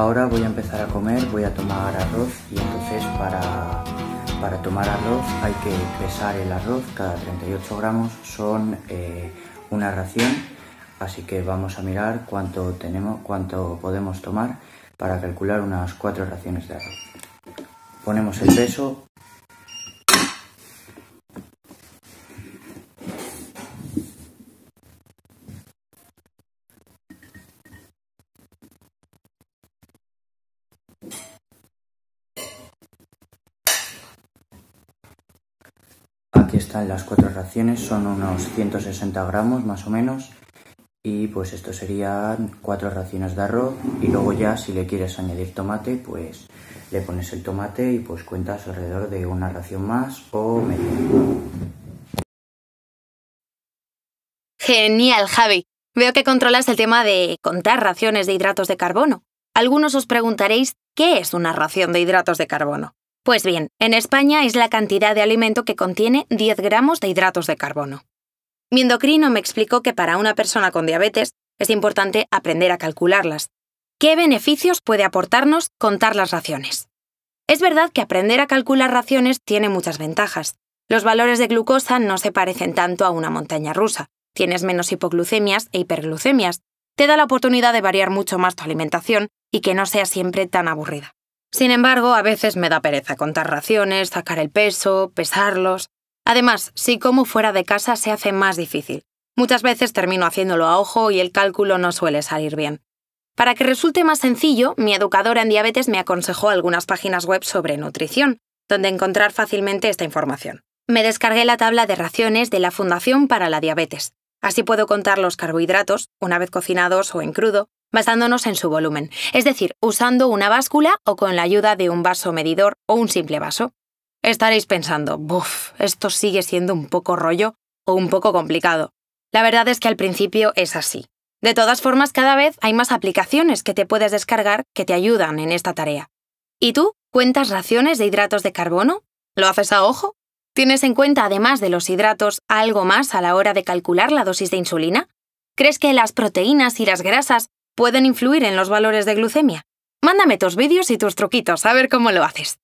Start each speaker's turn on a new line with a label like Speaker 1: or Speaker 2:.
Speaker 1: Ahora voy a empezar a comer, voy a tomar arroz y entonces para, tomar arroz hay que pesar el arroz, cada 38 gramos son eh, una ración, así que vamos a mirar cuánto, tenemos, cuánto podemos tomar para calcular unas cuatro raciones de arroz. Ponemos el peso están las cuatro raciones, son unos 160 gramos más o menos. Y pues esto serían cuatro raciones de arroz y luego ya si le quieres añadir tomate pues le pones el tomate y pues cuentas alrededor de una ración más o media.
Speaker 2: Genial, Javi. Veo que controlas el tema de contar raciones de hidratos de carbono. Algunos os preguntaréis qué es una ración de hidratos de carbono. Pues bien, en España es la cantidad de alimento que contiene 10 gramos de hidratos de carbono. Mi endocrino me explicó que para una persona con diabetes es importante aprender a calcularlas. ¿Qué beneficios puede aportarnos contar las raciones? Es verdad que aprender a calcular raciones tiene muchas ventajas. Los valores de glucosa no se parecen tanto a una montaña rusa. Tienes menos hipoglucemias e hiperglucemias. Te da la oportunidad de variar mucho más tu alimentación y que no sea siempre tan aburrida. Sin embargo, a veces me da pereza contar raciones, sacar el peso, pesarlos. Además, si como fuera de casa se hace más difícil. Muchas veces termino haciéndolo a ojo y el cálculo no suele salir bien. Para que resulte más sencillo, mi educadora en diabetes me aconsejó algunas páginas web sobre nutrición, donde encontrar fácilmente esta información. Me descargué la tabla de raciones de la Fundación para la Diabetes. Así puedo contar los carbohidratos, una vez cocinados o en crudo, basándonos en su volumen, es decir, usando una báscula o con la ayuda de un vaso medidor o un simple vaso. Estaréis pensando, buf, esto sigue siendo un poco rollo o un poco complicado. La verdad es que al principio es así. De todas formas, cada vez hay más aplicaciones que te puedes descargar que te ayudan en esta tarea. ¿Y tú cuentas raciones de hidratos de carbono? ¿Lo haces a ojo? ¿Tienes en cuenta, además de los hidratos, algo más a la hora de calcular la dosis de insulina? ¿Crees que las proteínas y las grasas pueden influir en los valores de glucemia. Mándame tus vídeos y tus truquitos, a ver cómo lo haces.